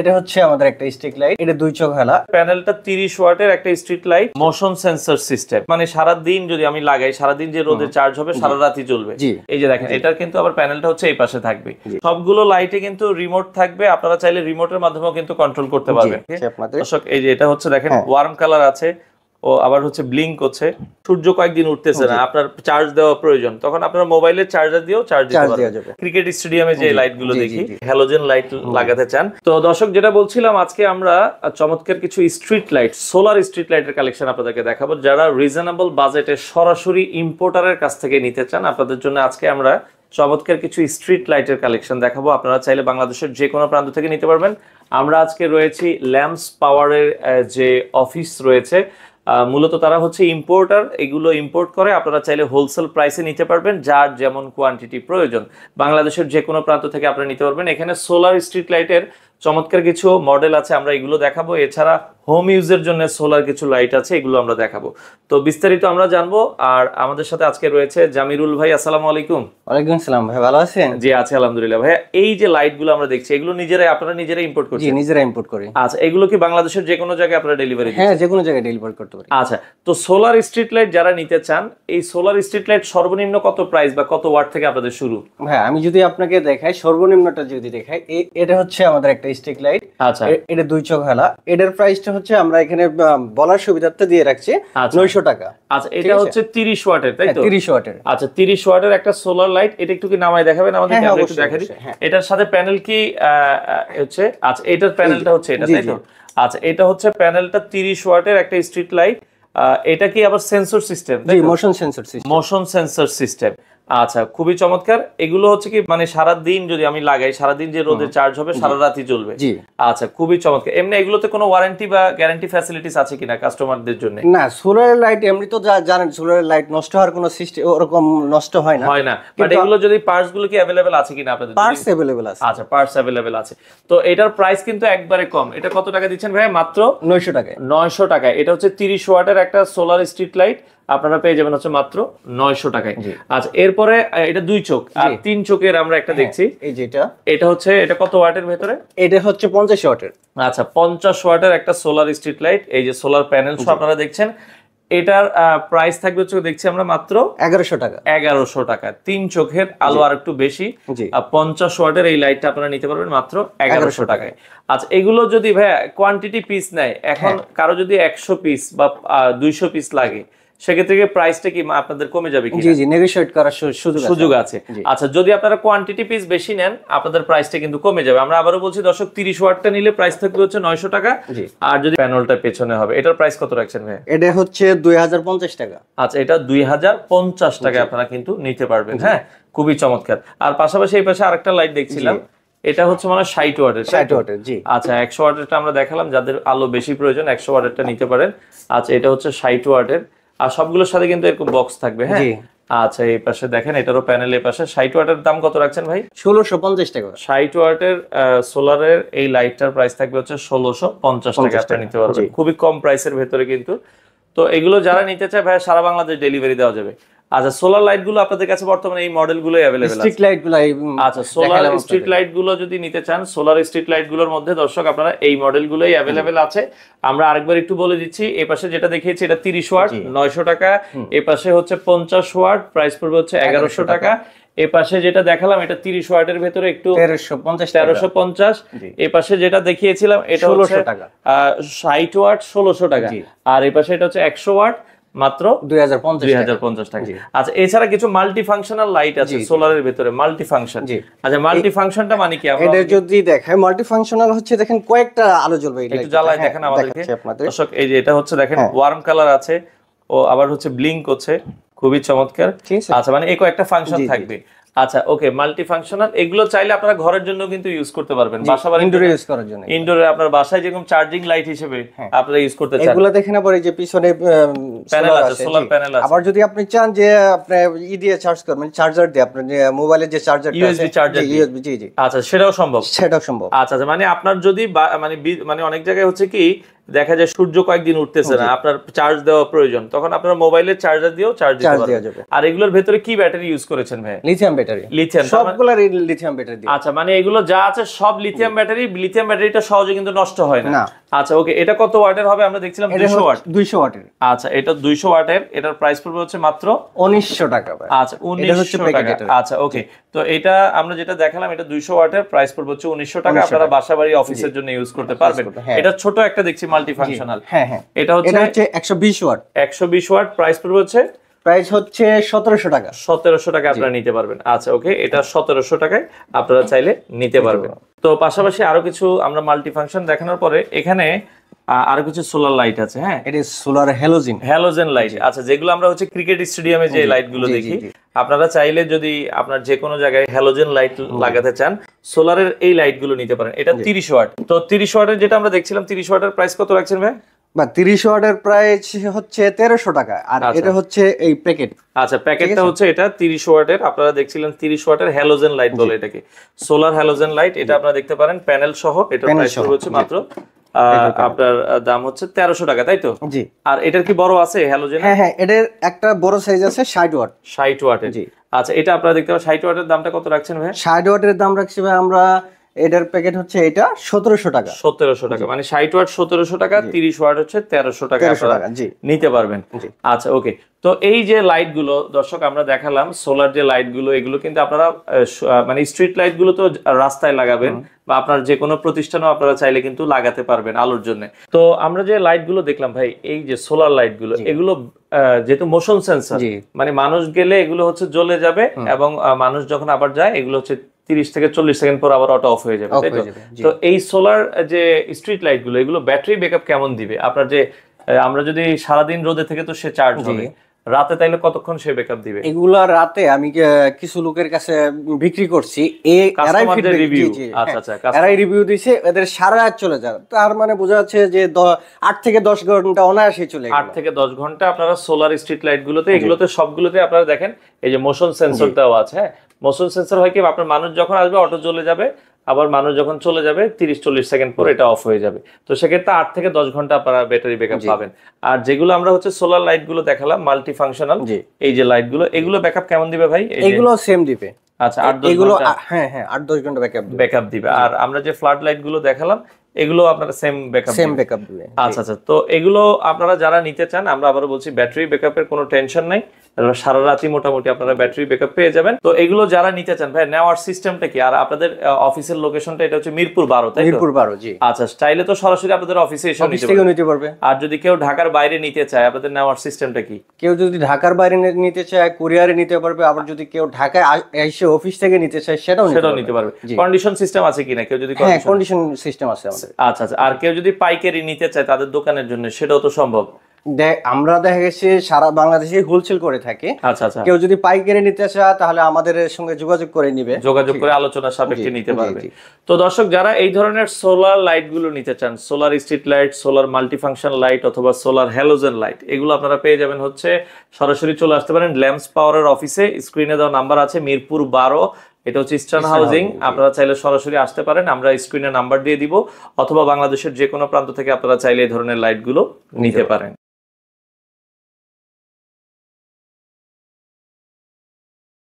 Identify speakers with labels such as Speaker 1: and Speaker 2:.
Speaker 1: এটা হচ্ছে আমাদের একটা স্ট্রিট লাইট এটা দুই চোখ হেলা প্যানেলটা তিরিশ ওয়াটের একটা street light motion sensor system মানে সারা দিন যদি আমি লাগাই সারা দিন যে রোদে চার্জ হবে সারা রাতি চলবে এই যে দেখেন এটার কিন্তু আবার প্যানেলটা হচ্ছে এই পাশে থাকবে সবগুলো লাইটে কিন্তু রিমোট থাকবে আপনারা চাইলে রিমোটের মাধ্যমেও কিন্তু কন্ট্রোল করতে পারবেন দর্শক এই যে এটা হচ্ছে দেখেন ওয়ার্ম হ্যাঁ। কালার আছে ও আবার হচ্ছে ব্লিঙ্ক করছে সূর্য কয়েকদিন উঠতেছে না আপনার চার্জ দেওয়া প্রয়োজন তখন আপনার মোবাইলের চার্জার দিয়েও চার্জ দেওয়া যাবে ক্রিকেট স্টেডিয়ামে যে লাইটগুলো দেখি হ্যালোজেন লাইট লাগাতে চান তো দর্শক যেটা বলছিলাম আজকে আমরা চমৎকার কিছু স্ট্রিট লাইট সোলার স্ট্রিট লাইটের কালেকশন আপনাদেরকে দেখাবো যারা রিজনেবল বাজেটে সরাসরি ইম্পোর্টারের কাছ থেকে নিতে চান আপনাদের জন্য আজকে আমরা চমৎকার কিছু স্ট্রিট লাইটের কালেকশন দেখাবো আপনারা চাইলে বাংলাদেশের যে কোনো প্রান্ত থেকে নিতে পারবেন আমরা আজকে রয়েছি ল্যাম্পস পাওয়ারের যে অফিস রয়েছে মূলত তারা হচ্ছে ইম্পোর্টার এগুলো ইম্পোর্ট করে আপনারা চাইলে হোলসেল প্রাইসে নিতে পারবেন যার যেমন কোয়ান্টিটি প্রয়োজন বাংলাদেশের যে কোনো প্রান্ত থেকে আপনারা নিতে পারবেন এখানে সোলার স্ট্রিট লাইটের চমৎকার কিছু মডেল আছে আমরা এগুলো দেখাবো এছাড়া হোম ইউজের জন্য সোলার কিছু লাইট আছে এগুলো আমরা দেখাবো তো বিস্তারিত আমরা জানবো আর আমাদের সাথে আজকে রয়েছে জামিরুল ভাই আসসালামু আলাইকুম
Speaker 2: ওয়ালাইকুম আসসালাম ভাই ভালো আছেন
Speaker 1: জি আছে আলহামদুলিল্লাহ ভাই এই যে লাইটগুলো আমরা দেখছি এগুলো নিজেরাই আপনারা নিজেরাই ইম্পোর্ট করছেন জি নিজেরাই ইম্পোর্ট করি আচ্ছা এগুলো কি বাংলাদেশের যে কোনো জায়গায় আপনারা ডেলিভারি হ্যাঁ
Speaker 2: যে কোনো জায়গায় ডেলিভারি করতে পারি
Speaker 1: আচ্ছা তো সোলার স্ট্রিট লাইট যারা নিতে চান এই সোলার স্ট্রিট লাইট সর্বনিম্ন কত প্রাইস বা কত ওয়াট থেকে আপনাদের শুরু হ্যাঁ আমি যদি আপনাকে দেখাই সর্বনিম্নটা যদি দেখাই এটা হচ্ছে আমাদের একটা স্ট্রিট লাইট আচ্ছা
Speaker 2: এটা দুই চোখ হেলা এটার প্রাইসটা হচ্ছে আমরা এখানে বলার সুবিধার্থে দিয়ে রাখছি আচ্ছা। নয়শো টাকা আচ্ছা এটা হচ্ছে
Speaker 1: তিরিশ ওয়াটের তাই হ্যাঁ, তো তিরিশ ওয়াটের আচ্ছা তিরিশ ওয়াটের একটা সোলার লাইট এটা একটু কি নামায় দেখাবেন আমাদের হ্যাঁ, হ্যাঁ, দেখা এটার সাথে প্যানেল কি হচ্ছে আচ্ছা এটার প্যানেলটা হচ্ছে এটা তাই তো আচ্ছা এটা হচ্ছে প্যানেলটা তিরিশ ওয়াটের একটা স্ট্রিট লাইট এটা কি আবার sensor system motion sensor system motion sensor system আচ্ছা খুবই চমৎকার এগুলো হচ্ছে কি মানে সারা দিন যদি আমি লাগাই সারা দিন যে রোদে চার্জ হবে সারা রাতই চলবে জি আচ্ছা খুবই চমৎকার এমনি এগুলোতে কোনো ওয়ারেন্টি বা গ্যারান্টি ফ্যাসিলিটিস আছে কিনা কাস্টমারদের জন্য
Speaker 2: না সোলার লাইট এমনি তো জানেন সোলার লাইট নষ্ট হওয়ার কোনো সিস্টেম ওরকম নষ্ট হয় না
Speaker 1: হয় না বাট এগুলো যদি পার্টস গুলো কি अवेलेबल আছে কিনা আপনাদের পার্টস अवेलेबल আছে আচ্ছা পার্টস अवेलेबल আছে তো এটার প্রাইস কিন্তু একবারে কম এটা কত টাকা দিচ্ছেন ভাই মাত্র 900 টাকায় 900 টাকায় এটা হচ্ছে 30 ওয়াটের একটা সোলার স্ট্রিট লাইট আপনারা পেয়ে যাবেন হচ্ছে মাত্র নয়শো টাকায় আচ্ছা এরপরে এটা দুই চোখ আর তিন চোখের আমরা একটা হ্যাঁ, দেখছি এই যেটা এটা হচ্ছে এটা কত ওয়াটের ভেতরে এটা হচ্ছে পঞ্চাশ ওয়াটের আচ্ছা পঞ্চাশ ওয়াটের একটা সোলার স্ট্রিট লাইট এই যে সোলার প্যানেল সব আপনারা দেখছেন এটার প্রাইস থাকবে হচ্ছে দেখছি আমরা মাত্র এগারোশো টাকা এগারোশো টাকা তিন চোখের আলো আর একটু বেশি পঞ্চাশ ওয়াটের এই লাইটটা আপনারা নিতে পারবেন মাত্র এগারোশো টাকায় আচ্ছা এগুলো যদি ভাই কোয়ান্টিটি পিস নেয় এখন হ্যাঁ। কারো যদি একশো পিস বা দুইশো পিস লাগে সেক্ষেত্রে প্রাইসটা কি আপনাদের কমে যাবে কি জি জি
Speaker 2: নেগোশিয়েট করার সুযোগ আছে
Speaker 1: আচ্ছা যদি আপনারা কোয়ান্টিটি পিস বেশি নেন আপনাদের প্রাইসটা কিন্তু কমে যাবে আমরা আবারও বলছি দর্শক 30 ওয়াটটা নিলে প্রাইস থাকবে হচ্ছে টাকা আর যদি প্যানেলটা পেছনে হবে এটার প্রাইস কত রাখছেন ভাই এটা হচ্ছে টাকা আচ্ছা এটা টাকা আপনারা কিন্তু নিতে পারবেন হ্যাঁ খুবই চমৎকার আর পাশাপাশি এই পাশে আরেকটা লাইট দেখছিলাম এটা হচ্ছে মানে ষাট ওয়ার্ডের ষাট ওয়ার্ডের জি আচ্ছা একশো ওয়ার্ডের আমরা দেখালাম যাদের আলো বেশি প্রয়োজন একশো ওয়ার্ডের নিতে পারেন আচ্ছা এটা হচ্ছে ষাট ওয়ার্ডের আর সবগুলোর সাথে কিন্তু এরকম বক্স থাকবে হ্যাঁ আচ্ছা এই পাশে দেখেন এটারও প্যানেল এই পাশে সাইট ওয়াটের দাম কত রাখছেন ভাই ষোলোশো পঞ্চাশ টাকা সাইট ওয়াটের সোলারের এই লাইটটার প্রাইস থাকবে হচ্ছে ষোলোশো পঞ্চাশ টাকা আপনি নিতে পারবেন খুবই কম প্রাইসের ভেতরে কিন্তু তো এগুলো যারা নিতে চায় ভাই সারা বাংলাদেশ ডেলিভারি দেওয়া যাবে আচ্ছা সোলার লাইট গুলো আপনাদের কাছে বর্তমানে এই মডেল গুলো স্ট্রিট
Speaker 2: আচ্ছা সোলার স্ট্রিট
Speaker 1: লাইট গুলো যদি নিতে চান সোলার স্ট্রিট লাইট গুলোর মধ্যে দর্শক আপনারা এই মডেল গুলোই অ্যাভেলেবেল আছে আমরা আরেকবার একটু বলে দিচ্ছি এ পাশে যেটা দেখিয়েছি এটা তিরিশ ওয়াট নয়শো টাকা এ পাশে হচ্ছে পঞ্চাশ ওয়াট প্রাইস পড়বে হচ্ছে এগারোশো টাকা এ পাশে যেটা দেখালাম এটা তিরিশ ওয়াটের ভেতরে একটু তেরোশো পঞ্চাশ এ পাশে যেটা দেখিয়েছিলাম এটা ষোলোশো ওয়াট টাকা আর এ পাশে এটা হচ্ছে একশো ওয়াট মাত্র আচ্ছা এছাড়া কিছু মাল্টি ফাংশনাল লাইট আছে সোলারের ভিতরে মাল্টি ফাংশন আচ্ছা মাল্টি ফাংশনটা মানে কি
Speaker 2: যদি মাল্টি ফাংশনাল হচ্ছে দেখেন কয়েকটা
Speaker 1: আলো জ্বলবে একটু জ্বালায় হ্যাঁ, দেখেন আমাদেরকে দর্শক এই যে এটা হচ্ছে দেখেন ওয়ার্ম হ্যাঁ। কালার আছে ও আবার হচ্ছে ব্লিঙ্ক করছে খুবই চমৎকার আচ্ছা মানে এই কয়েকটা ফাংশন থাকবে আচ্ছা ওকে মাল্টি ফাংশনাল এগুলো চাইলে আপনারা ঘরের জন্য কিন্তু ইউজ করতে পারবেন বাসা বাড়ি ইনডোরে ইউজ করার জন্য ইনডোরে আপনার বাসায় যেরকম চার্জিং লাইট হিসেবে হ্যাঁ। আপনারা ইউজ করতে চান এগুলো
Speaker 2: দেখেন আবার এই যে পিছনে
Speaker 1: প্যানেল আছে সোলার প্যানেল আছে আবার
Speaker 2: যদি আপনি চান যে আপনি ই দিয়ে চার্জ করবেন চার্জার দিয়ে আপনার
Speaker 1: যে যে ইউএসবি চার্জার ইউএসবি জি জি আচ্ছা সেটাও সম্ভব সেটাও সম্ভব আচ্ছা, আচ্ছা মানে আপনার যদি মানে মানে অনেক জায়গায় হচ্ছে কি দেখা যায় সূর্য কয়েকদিন উঠতেছে না আপনার চার্জ দেওয়া প্রয়োজন তখন আপনার মোবাইলের চার্জার দিয়েও চার্জ দেওয়া যাবে আর এগুলোর ভেতরে কি ব্যাটারি ইউজ করেছেন ভাই লিথিয়াম ব্যাটারি
Speaker 2: লিথিয়াম সবগুলো লিথিয়াম ব্যাটারি
Speaker 1: আচ্ছা মানে এগুলো যা আছে সব লিথিয়াম ব্যাটারি লিথিয়াম ব্যাটারিটা সহজে কিন্তু নষ্ট হয় না আচ্ছা ওকে এটা কত ওয়াটের হবে আমরা দেখছিলাম দুইশো ওয়াট দুইশো ওয়াটের আচ্ছা এটা দুইশো ওয়াটের এটার প্রাইস পড়বে হচ্ছে মাত্র
Speaker 2: উনিশশো টাকা আচ্ছা উনিশশো টাকা আচ্ছা
Speaker 1: ওকে তো এটা আমরা যেটা দেখালাম এটা দুইশো ওয়াটের প্রাইস পড়বে হচ্ছে উনিশশো টাকা আপনারা বাসাবাড়ি অফিসের জন্য ইউজ করতে পারবেন হ্যাঁ। এটা ছোট একটা দেখছি মাল্টি ফাংশনাল হ্যাঁ হ্যাঁ এটা হচ্ছে একশো বিশ ওয়াট একশো বিশ ওয়াট প্রাইস পড়বে হচ্ছে প্রাইস হচ্ছে সতেরোশো টাকা সতেরোশো টাকা আপনারা নিতে পারবেন আচ্ছা ওকে এটা সতেরোশো টাকায় আপনারা চাইলে নিতে পারবেন তো পাশাপাশি আরো কিছু আমরা মাল্টি ফাংশন দেখানোর পরে এখানে আর কিছু সোলার লাইট আছে হ্যাঁ এটা সোলার হ্যালোজেন হ্যালোজেন লাইট আচ্ছা যেগুলো আমরা হচ্ছে ক্রিকেট স্টেডিয়ামে যে লাইট গুলো দেখি আপনারা চাইলে যদি আপনার যে কোনো জায়গায় হ্যালোজেন লাইট লাগাতে চান সোলারের এই লাইট গুলো নিতে পারেন এটা তিরিশ ওয়াট তো তিরিশ ওয়াটের যেটা আমরা দেখছিলাম তিরিশ ওয়াটের প্রাইস কত রাখছেন ভাই বা
Speaker 2: 30 ওয়াটের প্রাইস হচ্ছে তেরোশো টাকা আর আচ্ছা। এটা হচ্ছে এই প্যাকেট
Speaker 1: আচ্ছা প্যাকেটটা হচ্ছে এটা তিরিশ ওয়াটের আপনারা দেখছিলেন তিরিশ ওয়াটের হ্যালোজেন লাইট বলে এটাকে সোলার হ্যালোজেন লাইট এটা আপনারা দেখতে পারেন প্যানেল সহ এটা প্রাইস হচ্ছে মাত্র আপনার দাম হচ্ছে তেরোশো টাকা তাই তো জি আর এটার কি বড় আছে হ্যালোজেন হ্যাঁ
Speaker 2: হ্যাঁ এটার একটা বড় সাইজ আছে 60 ওয়াট
Speaker 1: 60 ওয়াটের জি আচ্ছা এটা আপনারা দেখতে পাচ্ছেন 60 ওয়াটের দামটা কত রাখছেন ভাই
Speaker 2: 60 ওয়াটের দাম রাখছি ভাই আমরা এটার প্যাকেট হচ্ছে এটা সতেরোশো টাকা
Speaker 1: সতেরোশো টাকা মানে ষাট ওয়াট সতেরোশো টাকা তিরিশ ওয়াট হচ্ছে তেরোশো টাকা জি নিতে পারবেন আচ্ছা ওকে তো এই যে লাইট গুলো দর্শক আমরা দেখালাম সোলার যে লাইট গুলো এগুলো কিন্তু আপনারা মানে স্ট্রিট গুলো তো রাস্তায় লাগাবেন বা আপনার যে কোনো প্রতিষ্ঠানও আপনারা চাইলে কিন্তু লাগাতে পারবেন আলোর জন্য তো আমরা যে লাইট গুলো দেখলাম ভাই এই যে সোলার লাইট গুলো এগুলো যেহেতু মোশন সেন্সার মানে মানুষ গেলে এগুলো হচ্ছে জ্বলে যাবে এবং মানুষ যখন আবার যায় এগুলো হচ্ছে 30 থেকে 40 সেকেন্ড পর আবার অটো অফ হয়ে যাবে তাই তো তো এই সোলার যে স্ট্রিট লাইট গুলো এগুলো ব্যাটারি ব্যাকআপ কেমন দিবে আপনার যে আমরা যদি সারাদিন রোদে থেকে তো সে চার্জ হবে রাতে তাইলে কতক্ষণ সে ব্যাকআপ দিবে
Speaker 2: এগুলো রাতে আমি কিছু লোকের কাছে বিক্রি করছি এ এরাই রিভিউ আচ্ছা, হ্যাঁ, আচ্ছা, দিছে এদের সারা রাত চলে যায় তার মানে বোঝা যাচ্ছে যে আট থেকে দশ ঘন্টা অনায়াসে চলে
Speaker 1: আট থেকে দশ ঘন্টা আপনারা সোলার স্ট্রিট লাইট গুলোতে এগুলোতে সবগুলোতে আপনারা দেখেন এই যে মোশন সেন্সর দেওয়া আছে হ্যাঁ মোশন সেন্সর হয় কি আপনার মানুষ যখন আসবে অটো চলে যাবে আবার মানুষ যখন চলে যাবে তিরিশ চল্লিশ সেকেন্ড পর এটা অফ হয়ে যাবে তো সেক্ষেত্রে আট থেকে দশ ঘন্টা আপনারা ব্যাটারি ব্যাকআপ পাবেন আর যেগুলো আমরা হচ্ছে সোলার লাইট গুলো দেখালাম মাল্টি ফাংশনাল এই যে লাইট গুলো এগুলো ব্যাকআপ কেমন দিবে ভাই এগুলো
Speaker 2: সেম দিবে আচ্ছা আট দশ ঘন্টা
Speaker 1: হ্যাঁ হ্যাঁ আট দশ ঘন্টা ব্যাকআপ ব্যাকআপ দিবে আর আমরা যে ফ্লাড লাইট গুলো দেখালাম এগুলো আপনারা সেম ব্যাকআপ সেম ব্যাকআপ দিবে আচ্ছা আচ্ছা তো এগুলো আপনারা যারা নিতে চান আমরা আবারও বলছি ব্যাটারি ব্যাকআপের কোনো টেনশন নাই সারা রাতই মোটামুটি আপনারা ব্যাটারি ব্যাকআপ পেয়ে যাবেন তো এগুলো যারা নিতে চান ভাই নেওয়ার সিস্টেমটা কি আর আপনাদের অফিসের লোকেশনটা এটা হচ্ছে মিরপুর বারো তাই মিরপুর বারো জি আচ্ছা স্টাইলে তো সরাসরি আপনাদের অফিসে এসে নিতে পারবে আর যদি কেউ ঢাকার বাইরে নিতে চায় আপনাদের নেওয়ার সিস্টেমটা কি
Speaker 2: কেউ যদি ঢাকার বাইরে নিতে চায় কুরিয়ারে নিতে পারবে আবার যদি কেউ ঢাকায় এসে
Speaker 1: অফিস থেকে নিতে চায় সেটাও সেটাও নিতে পারবে কন্ডিশন সিস্টেম আছে কিনা কেউ যদি
Speaker 2: কন্ডিশন হ্যাঁ, সিস্টেম আছে
Speaker 1: আচ্ছা, আচ্ছা, আচ্ছা। আর কেউ যদি পাইকারি নিতে চায় তাদের দোকানের জন্য সেটাও তো সম্ভব আমরা দেখা
Speaker 2: সারা বাংলাদেশে হোলসেল করে থাকি আচ্ছা আচ্ছা কেউ যদি পাইকারি নিতে চায় তাহলে আমাদের সঙ্গে যোগাযোগ
Speaker 1: করে নিবে যোগাযোগ করে আলোচনা সাপেক্ষে নিতে পারবে তো দর্শক যারা এই ধরনের সোলার লাইট গুলো নিতে চান solar street light solar multifunction light অথবা সোলার হ্যালোজেন লাইট এগুলো আপনারা পেয়ে যাবেন হচ্ছে সরাসরি চলে আসতে পারেন ল্যাম্পস পাওয়ারের অফিসে স্ক্রিনে দেওয়া নাম্বার আছে মিরপুর বারো এটা হচ্ছে ইস্টার্ন হাউজিং আপনারা চাইলে সরাসরি আসতে পারেন আমরা স্ক্রিনে নাম্বার দিয়ে দিব অথবা বাংলাদেশের যে কোনো প্রান্ত থেকে আপনারা চাইলে এই ধরনের লাইটগুলো নিতে পারেন